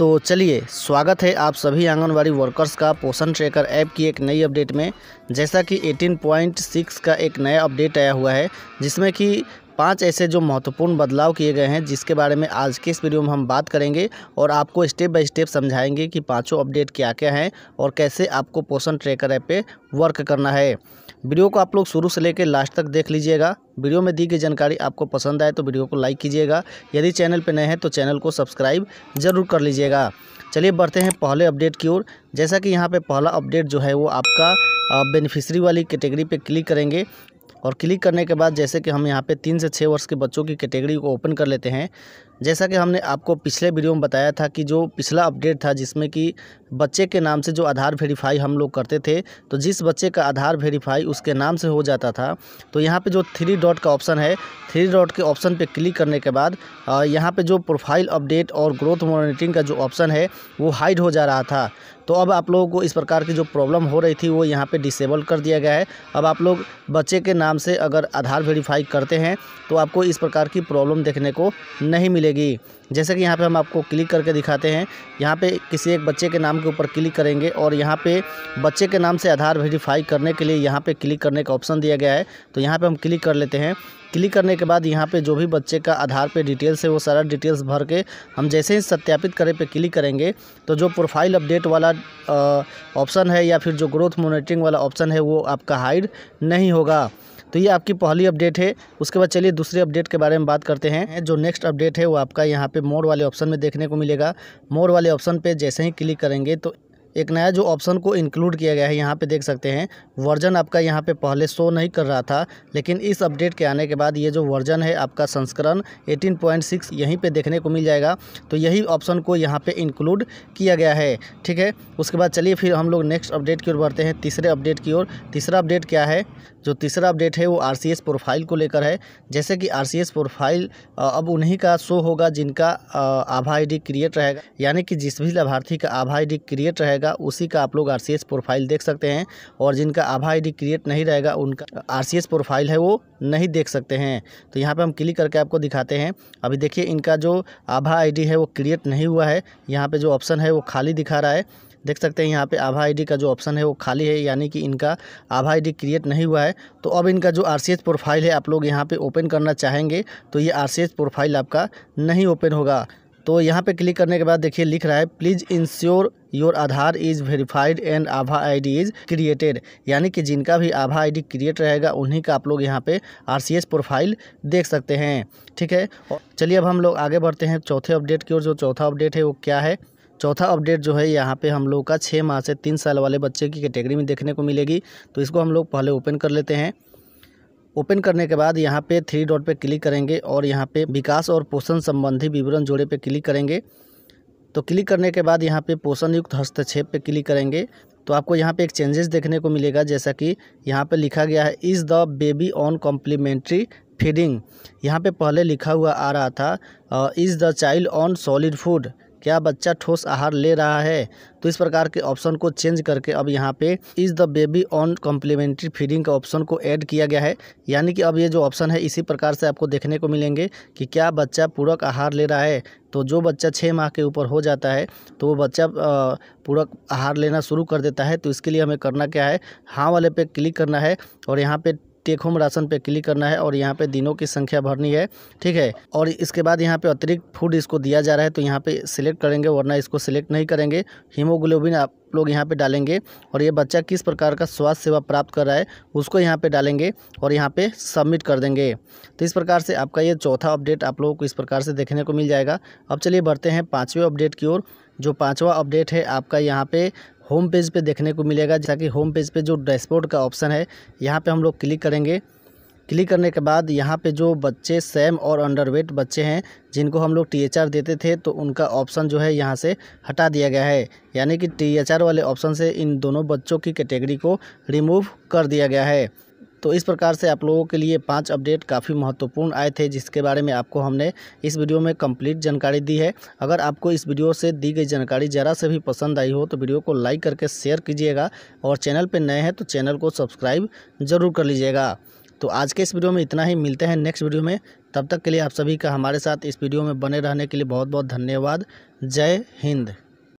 तो चलिए स्वागत है आप सभी आंगनवाड़ी वर्कर्स का पोषण ट्रैकर ऐप की एक नई अपडेट में जैसा कि 18.6 का एक नया अपडेट आया हुआ है जिसमें कि पांच ऐसे जो महत्वपूर्ण बदलाव किए गए हैं जिसके बारे में आज के इस वीडियो में हम बात करेंगे और आपको स्टेप बाय स्टेप समझाएंगे कि पांचों अपडेट क्या क्या हैं और कैसे आपको पोषण ट्रैकर ऐप पर वर्क करना है वीडियो को आप लोग शुरू से लेकर लास्ट तक देख लीजिएगा वीडियो में दी गई जानकारी आपको पसंद आए तो वीडियो को लाइक कीजिएगा यदि चैनल पर नए हैं तो चैनल को सब्सक्राइब जरूर कर लीजिएगा चलिए बढ़ते हैं पहले अपडेट की ओर जैसा कि यहाँ पे पहला अपडेट जो है वो आपका बेनिफिशरी वाली कैटेगरी पे क्लिक करेंगे और क्लिक करने के बाद जैसे कि हम यहाँ पे तीन से छः वर्ष के बच्चों की कैटेगरी को ओपन कर लेते हैं जैसा कि हमने आपको पिछले वीडियो में बताया था कि जो पिछला अपडेट था जिसमें कि बच्चे के नाम से जो आधार वेरीफाई हम लोग करते थे तो जिस बच्चे का आधार वेरीफाई उसके नाम से हो जाता था तो यहाँ पे जो थ्री डॉट का ऑप्शन है थ्री डॉट के ऑप्शन पे क्लिक करने के बाद यहाँ पे जो प्रोफाइल अपडेट और ग्रोथ मॉनिटरिंग का जो ऑप्शन है वो हाइड हो जा रहा था तो अब आप लोगों को इस प्रकार की जो प्रॉब्लम हो रही थी वो यहाँ पर डिसेबल कर दिया गया है अब आप लोग बच्चे के नाम नाम से अगर आधार वेरीफाई करते हैं तो आपको इस प्रकार की प्रॉब्लम देखने को नहीं मिलेगी जैसे कि यहाँ पे हम आपको क्लिक करके दिखाते हैं यहाँ पे किसी एक बच्चे के नाम के ऊपर क्लिक करेंगे और यहाँ पे बच्चे के नाम से आधार वेरीफाई करने के लिए यहाँ पे क्लिक करने का ऑप्शन दिया गया है तो यहाँ पे हम क्लिक कर लेते हैं क्लिक करने के बाद यहाँ पे जो भी बच्चे का आधार पे डिटेल्स है वो सारा डिटेल्स भर के हम जैसे ही सत्यापित करें पे क्लिक करेंगे तो जो प्रोफाइल अपडेट वाला ऑप्शन है या फिर जो ग्रोथ मोनिटरिंग वाला ऑप्शन है वो आपका हाइड नहीं होगा तो ये आपकी पहली अपडेट है उसके बाद चलिए दूसरे अपडेट के बारे में बात करते हैं जो नेक्स्ट अपडेट है वो आपका यहाँ पे मोड़ वाले ऑप्शन में देखने को मिलेगा मोड़ वाले ऑप्शन पर जैसे ही क्लिक करेंगे तो एक नया जो ऑप्शन को इंक्लूड किया गया है यहाँ पे देख सकते हैं वर्जन आपका यहाँ पे पहले शो नहीं कर रहा था लेकिन इस अपडेट के आने के बाद ये जो वर्जन है आपका संस्करण 18.6 यहीं पे देखने को मिल जाएगा तो यही ऑप्शन को यहाँ पे इंक्लूड किया गया है ठीक है उसके बाद चलिए फिर हम लोग नेक्स्ट अपडेट की ओर बढ़ते हैं तीसरे अपडेट की ओर तीसरा अपडेट क्या है जो तीसरा अपडेट है वो आर प्रोफाइल को लेकर है जैसे कि आर प्रोफाइल अब उन्हीं का शो होगा जिनका आभा आई क्रिएट रहेगा यानी कि जिस भी लाभार्थी का आभा आई क्रिएट रहेगा रहेगा उसी का आप लोग आर प्रोफाइल देख सकते हैं और जिनका आभा आई क्रिएट नहीं रहेगा उनका आर प्रोफाइल है वो नहीं देख सकते हैं तो यहाँ पर हम क्लिक करके आपको दिखाते हैं अभी देखिए इनका जो आभा आई है वो क्रिएट नहीं हुआ है यहाँ पर जो ऑप्शन है वो खाली दिखा रहा है देख सकते हैं यहाँ पे आभा आईडी का जो ऑप्शन है वो खाली है यानी कि इनका आभा आईडी क्रिएट नहीं हुआ है तो अब इनका जो आर प्रोफाइल है आप लोग यहाँ पे ओपन करना चाहेंगे तो ये आर प्रोफाइल आपका नहीं ओपन होगा तो यहाँ पे क्लिक करने के बाद देखिए लिख रहा है please ensure your Aadhaar is verified and आभा आईडी इज़ क्रिएटेड यानी कि जिनका भी आभा आईडी क्रिएट रहेगा उन्हीं का आप लोग यहाँ पे आरसीएस प्रोफाइल देख सकते हैं ठीक है चलिए अब हम लोग आगे बढ़ते हैं चौथे अपडेट की ओर जो चौथा अपडेट है वो क्या है चौथा अपडेट जो है यहाँ पे हम लोग का छः माह से तीन साल वाले बच्चे की कैटेगरी में देखने को मिलेगी तो इसको हम लोग पहले ओपन कर लेते हैं ओपन करने के बाद यहाँ पे थ्री डॉट पे क्लिक करेंगे और यहाँ पे विकास और पोषण संबंधी विवरण जोड़े पे क्लिक करेंगे तो क्लिक करने के बाद यहाँ पे पोषण युक्त हस्तक्षेप पे क्लिक करेंगे तो आपको यहाँ पे एक चेंजेस देखने को मिलेगा जैसा कि यहाँ पे लिखा गया है is the baby on complementary feeding यहाँ पे पहले लिखा हुआ आ रहा था is the child on solid food क्या बच्चा ठोस आहार ले रहा है तो इस प्रकार के ऑप्शन को चेंज करके अब यहाँ पे is the baby on complementary feeding का ऑप्शन को ऐड किया गया है यानी कि अब ये जो ऑप्शन है इसी प्रकार से आपको देखने को मिलेंगे कि क्या बच्चा पूरक आहार ले रहा है तो जो बच्चा छः माह के ऊपर हो जाता है तो वो बच्चा पूरक आहार लेना शुरू कर देता है तो इसके लिए हमें करना क्या है हाँ वाले पे क्लिक करना है और यहाँ पर टेक होम राशन पे क्लिक करना है और यहाँ पे दिनों की संख्या भरनी है ठीक है और इसके बाद यहाँ पे अतिरिक्त फूड इसको दिया जा रहा है तो यहाँ पे सिलेक्ट करेंगे वरना इसको सिलेक्ट नहीं करेंगे हीमोग्लोबिन आप लोग यहाँ पे डालेंगे और ये बच्चा किस प्रकार का स्वास्थ्य सेवा प्राप्त कर रहा है उसको यहाँ पे डालेंगे और यहाँ पे सबमिट कर देंगे तो इस प्रकार से आपका ये चौथा अपडेट आप लोगों को इस प्रकार से देखने को मिल जाएगा अब चलिए बढ़ते हैं पाँचवें अपडेट की ओर जो पाँचवा अपडेट है आपका यहाँ पे होम पेज पे देखने को मिलेगा जैसा कि होम पेज पे जो डैशबोर्ड का ऑप्शन है यहाँ पे हम लोग क्लिक करेंगे क्लिक करने के बाद यहाँ पे जो बच्चे सैम और अंडरवेट बच्चे हैं जिनको हम लोग टी देते थे तो उनका ऑप्शन जो है यहाँ से हटा दिया गया है यानी कि टी वाले ऑप्शन से इन दोनों बच्चों की कैटेगरी को रिमूव कर दिया गया है तो इस प्रकार से आप लोगों के लिए पाँच अपडेट काफ़ी महत्वपूर्ण आए थे जिसके बारे में आपको हमने इस वीडियो में कंप्लीट जानकारी दी है अगर आपको इस वीडियो से दी गई जानकारी ज़रा से भी पसंद आई हो तो वीडियो को लाइक करके शेयर कीजिएगा और चैनल पर नए हैं तो चैनल को सब्सक्राइब ज़रूर कर लीजिएगा तो आज के इस वीडियो में इतना ही मिलते हैं नेक्स्ट वीडियो में तब तक के लिए आप सभी का हमारे साथ इस वीडियो में बने रहने के लिए बहुत बहुत धन्यवाद जय हिंद